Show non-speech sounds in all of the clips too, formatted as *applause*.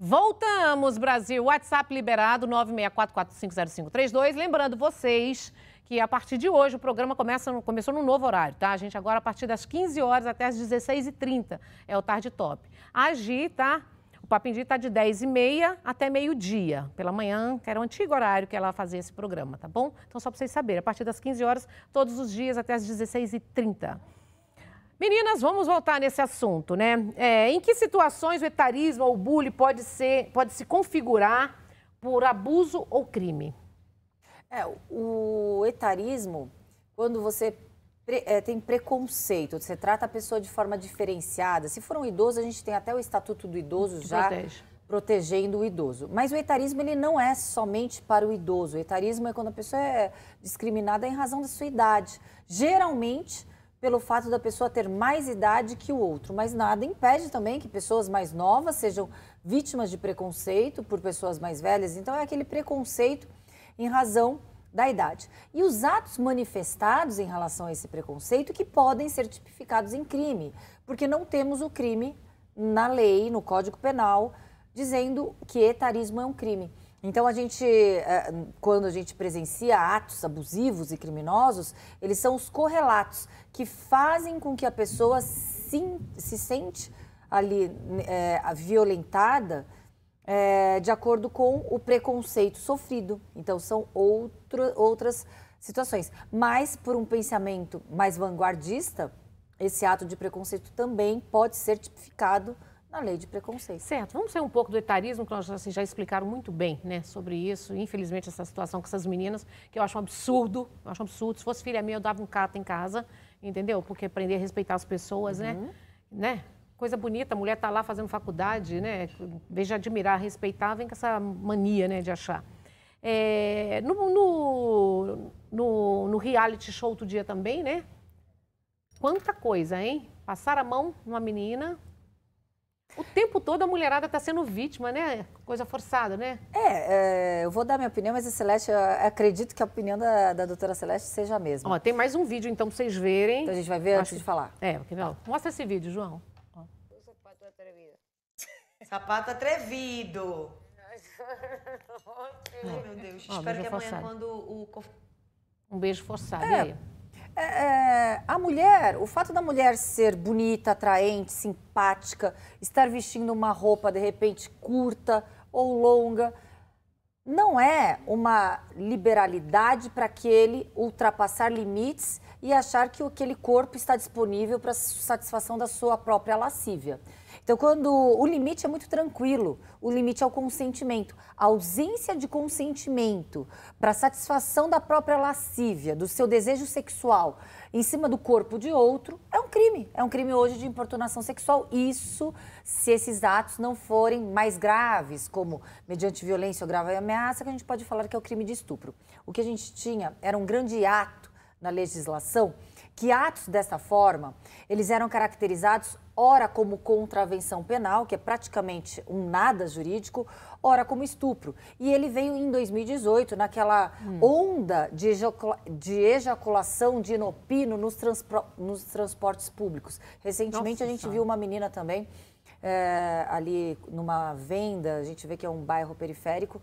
Voltamos, Brasil. WhatsApp liberado 964450532. Lembrando vocês que a partir de hoje o programa começa, começou no novo horário, tá? A gente agora a partir das 15 horas até as 16h30 é o Tarde Top. Agi, tá? O Papindi tá de 10h30 até meio-dia, pela manhã, que era o antigo horário que ela fazia esse programa, tá bom? Então só para vocês saberem, a partir das 15 horas, todos os dias até as 16h30. Meninas, vamos voltar nesse assunto, né? É, em que situações o etarismo ou o bullying pode, ser, pode se configurar por abuso ou crime? É, o etarismo, quando você pre, é, tem preconceito, você trata a pessoa de forma diferenciada. Se for um idoso, a gente tem até o Estatuto do Idoso que já protege. protegendo o idoso. Mas o etarismo, ele não é somente para o idoso. O etarismo é quando a pessoa é discriminada em razão da sua idade. Geralmente pelo fato da pessoa ter mais idade que o outro, mas nada impede também que pessoas mais novas sejam vítimas de preconceito por pessoas mais velhas. Então, é aquele preconceito em razão da idade. E os atos manifestados em relação a esse preconceito que podem ser tipificados em crime, porque não temos o crime na lei, no Código Penal, dizendo que etarismo é um crime. Então a gente, eh, quando a gente presencia atos abusivos e criminosos, eles são os correlatos que fazem com que a pessoa se, se sente ali é, violentada é, de acordo com o preconceito sofrido. Então são outro, outras situações. Mas por um pensamento mais vanguardista, esse ato de preconceito também pode ser tipificado na lei de preconceito. Certo. Vamos ser um pouco do etarismo, que nós assim, já explicaram muito bem né, sobre isso. Infelizmente, essa situação com essas meninas, que eu acho um absurdo. Eu acho um absurdo. Se fosse filha minha, eu dava um cata em casa, entendeu? Porque aprender a respeitar as pessoas, né? uhum. né? né? Coisa bonita, a mulher está lá fazendo faculdade, né? Em admirar, respeitar, vem com essa mania né, de achar. É, no, no, no, no reality show outro dia também, né? Quanta coisa, hein? Passar a mão numa menina, o tempo todo a mulherada está sendo vítima, né? Coisa forçada, né? É, é, eu vou dar minha opinião, mas a Celeste, acredito que a opinião da, da doutora Celeste seja a mesma. Ó, tem mais um vídeo, então, para vocês verem. Então a gente vai ver Acho... antes de falar. É, porque não. Mostra esse vídeo, João. O sapato é atrevido. *laughs* Sapato atrevido. *laughs* Ai, meu Deus. Ó, Espero que amanhã, forçado. quando o... Um beijo forçado. É. aí? É, é, a mulher, o fato da mulher ser bonita, atraente, simpática, estar vestindo uma roupa de repente curta ou longa, não é uma liberalidade para aquele ultrapassar limites e achar que aquele corpo está disponível para satisfação da sua própria lascívia. Então, quando o limite é muito tranquilo, o limite é o consentimento. A ausência de consentimento para satisfação da própria lascívia, do seu desejo sexual em cima do corpo de outro, é um crime. É um crime hoje de importunação sexual. Isso se esses atos não forem mais graves, como mediante violência ou grave ameaça, que a gente pode falar que é o crime de estupro. O que a gente tinha era um grande ato na legislação que atos dessa forma, eles eram caracterizados ora como contravenção penal, que é praticamente um nada jurídico, ora como estupro. E ele veio em 2018 naquela hum. onda de, ejacula de, ejaculação de inopino nos, transpro nos transportes públicos. Recentemente Nossa, a gente só. viu uma menina também é, ali numa venda, a gente vê que é um bairro periférico,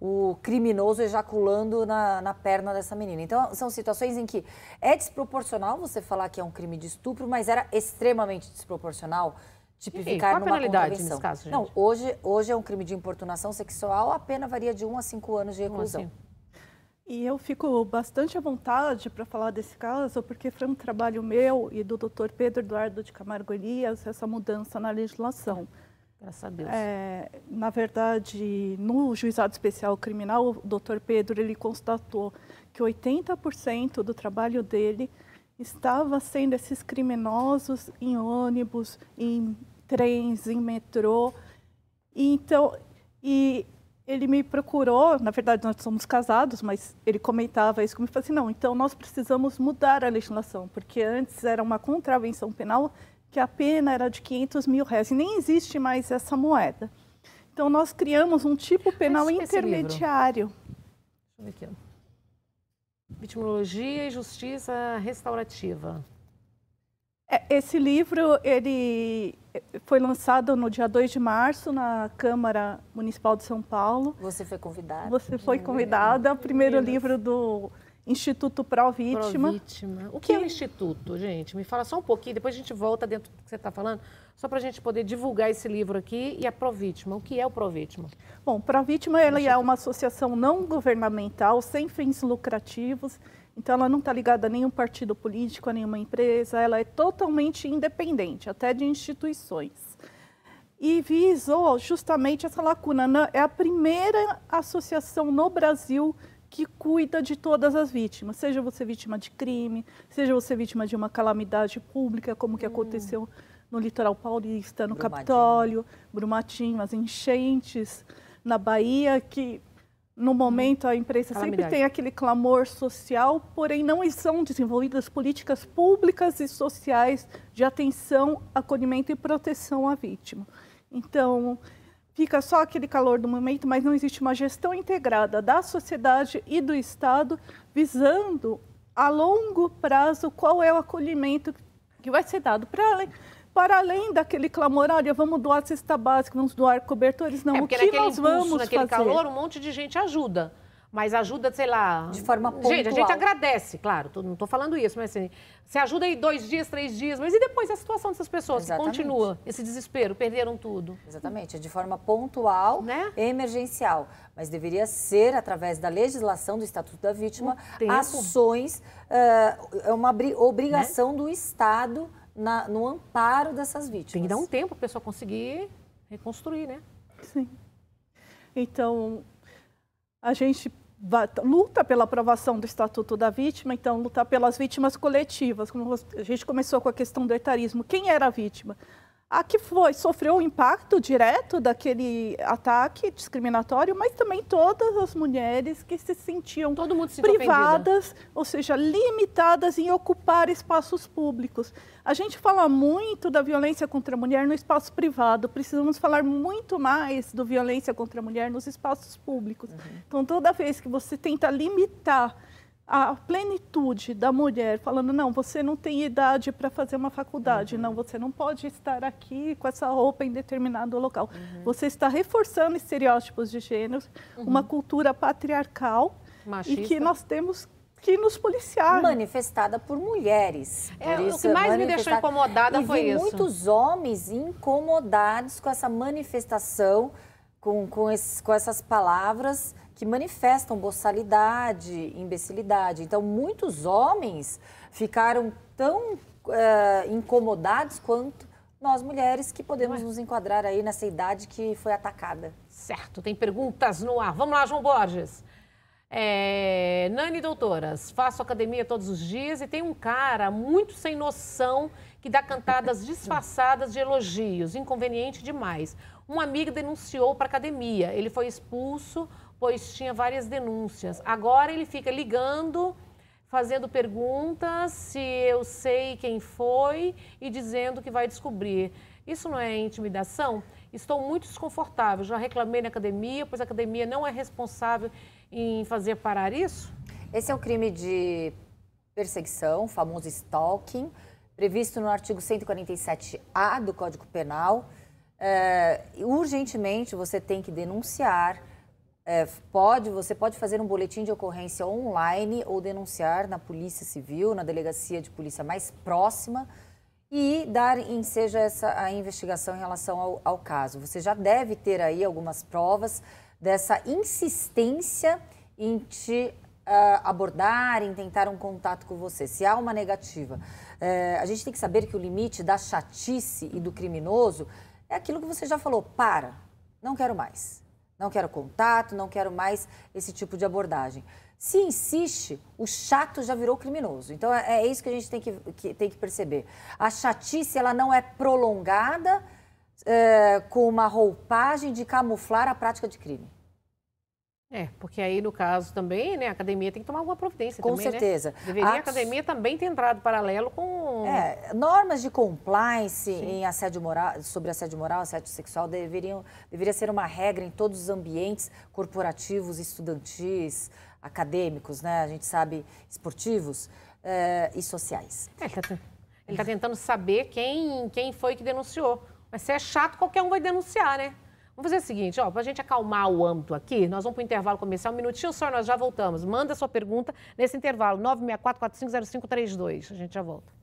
o criminoso ejaculando na, na perna dessa menina. Então, são situações em que é desproporcional você falar que é um crime de estupro, mas era extremamente desproporcional tipificar numa convenção. Nesse caso, gente? Não, hoje, hoje é um crime de importunação sexual, a pena varia de 1 a 5 anos de reclusão. E eu fico bastante à vontade para falar desse caso, porque foi um trabalho meu e do Dr. Pedro Eduardo de Camargo Elias, essa mudança na legislação. É. Graças a Deus. É, na verdade, no juizado especial criminal, o doutor Pedro ele constatou que 80% do trabalho dele estava sendo esses criminosos em ônibus, em trens, em metrô. E, então, e ele me procurou, na verdade nós somos casados, mas ele comentava isso comigo, falou assim, não, então nós precisamos mudar a legislação, porque antes era uma contravenção penal que a pena era de 500 mil reais. E nem existe mais essa moeda. Então, nós criamos um tipo penal intermediário. Deixa eu ver aqui. Vitimologia e Justiça Restaurativa. É, esse livro ele foi lançado no dia 2 de março na Câmara Municipal de São Paulo. Você foi convidada. Você foi hum. convidada. O primeiro livro do Instituto Pro Vítima. Vítima. O que, que, é o Instituto, gente? Me fala só um pouquinho, depois a gente volta dentro do que você está falando, só para a gente poder divulgar esse livro aqui e a ProVítima. Vítima. O que é o ProVítima? Vítima? Bom, ProVítima Vítima é uma associação não governamental, sem fins lucrativos, então ela não está ligada a nenhum partido político, a nenhuma empresa, ela é totalmente independente, até de instituições e visou justamente essa lacuna. É a primeira associação no Brasil que cuida de todas as vítimas, seja você vítima de crime, seja você vítima de uma calamidade pública, como que hum. aconteceu no litoral paulista, no Brumadinho. Capitólio, Brumadinho, as enchentes na Bahia, que no momento a imprensa sempre tem aquele clamor social, porém não são desenvolvidas políticas públicas e sociais de atenção, acolhimento e proteção à vítima. Então, fica só aquele calor do momento, mas não existe uma gestão integrada da sociedade e do Estado visando a longo prazo qual é o acolhimento que vai ser dado para além para além daquele clamor, olha, vamos doar cesta básica, vamos doar cobertores, não. É, o que nós impulso, naquele fazer? calor, um monte de gente ajuda mas ajuda, sei lá. De forma pontual. Gente, a gente agradece, claro, não estou falando isso, mas assim, você ajuda aí dois dias, três dias, mas e depois a situação dessas pessoas que continua esse desespero, perderam tudo? Exatamente, é de forma pontual, né? emergencial. Mas deveria ser, através da legislação do Estatuto da Vítima, um ações, eh, é uh, uma obrigação né? do Estado na, no amparo dessas vítimas. Tem que dar um tempo para a pessoa conseguir reconstruir, né? Sim. Então, a gente luta pela aprovação do Estatuto da Vítima, então lutar pelas vítimas coletivas. Como a gente começou com a questão do etarismo. Quem era a vítima? a que foi sofreu o impacto direto daquele ataque discriminatório, mas também todas as mulheres que se sentiam se privadas, ofendida. ou seja, limitadas em ocupar espaços públicos. A gente fala muito da violência contra a mulher no espaço privado, precisamos falar muito mais do violência contra a mulher nos espaços públicos. Uhum. Então, toda vez que você tenta limitar a plenitude da mulher, falando: não, você não tem idade para fazer uma faculdade, uhum. não, você não pode estar aqui com essa roupa em determinado local. Uhum. Você está reforçando estereótipos de gênero, uhum. uma cultura patriarcal Machista. e que nós temos que nos policiar. Manifestada por mulheres. É, por isso, o que mais me deixou incomodada e foi isso. muitos homens incomodados com essa manifestação, com, com, esses, com essas palavras que manifestam boçalidade, imbecilidade. Então, muitos homens ficaram tão eh, incomodados quanto nós mulheres que podemos é? nos enquadrar aí nessa idade que foi atacada. Certo, tem perguntas no ar. Vamos lá, João Borges. É, Nani Doutoras, faço academia todos os dias e tem um cara muito sem noção que dá cantadas *laughs* disfarçadas de elogios, inconveniente demais. Um amigo denunciou para academia, ele foi expulso, pois tinha várias denúncias. Agora ele fica ligando, fazendo perguntas, se eu sei quem foi e dizendo que vai descobrir. Isso não é intimidação? Estou muito desconfortável. Já reclamei na academia, pois a academia não é responsável em fazer parar isso? Esse é o um crime de perseguição, famoso stalking, previsto no artigo 147A do Código Penal. É, urgentemente você tem que denunciar é, pode, você pode fazer um boletim de ocorrência online ou denunciar na Polícia Civil, na delegacia de polícia mais próxima e dar em seja essa a investigação em relação ao, ao caso. Você já deve ter aí algumas provas dessa insistência em te uh, abordar, em tentar um contato com você. Se há uma negativa, é, a gente tem que saber que o limite da chatice e do criminoso é aquilo que você já falou, para, não quero mais não quero contato, não quero mais esse tipo de abordagem. Se insiste, o chato já virou criminoso. Então é, é isso que a gente tem que, que, tem que perceber. A chatice ela não é prolongada é, com uma roupagem de camuflar a prática de crime. É, porque aí no caso também, né, a academia tem que tomar alguma providência. Com também, né? certeza. Né? Deveria a... academia também ter entrado paralelo com. É, normas de compliance Sim. em assédio moral, sobre assédio moral, assédio sexual, deveriam, deveria ser uma regra em todos os ambientes corporativos, estudantis, acadêmicos, né? A gente sabe, esportivos é, e sociais. É, ele está tá tentando saber quem, quem foi que denunciou. Mas se é chato, qualquer um vai denunciar, né? Vamos fazer o seguinte, ó, para a gente acalmar o âmbito aqui, nós vamos para o intervalo comercial, um minutinho só, nós já voltamos. Manda sua pergunta nesse intervalo, 964 450532. A gente já volta.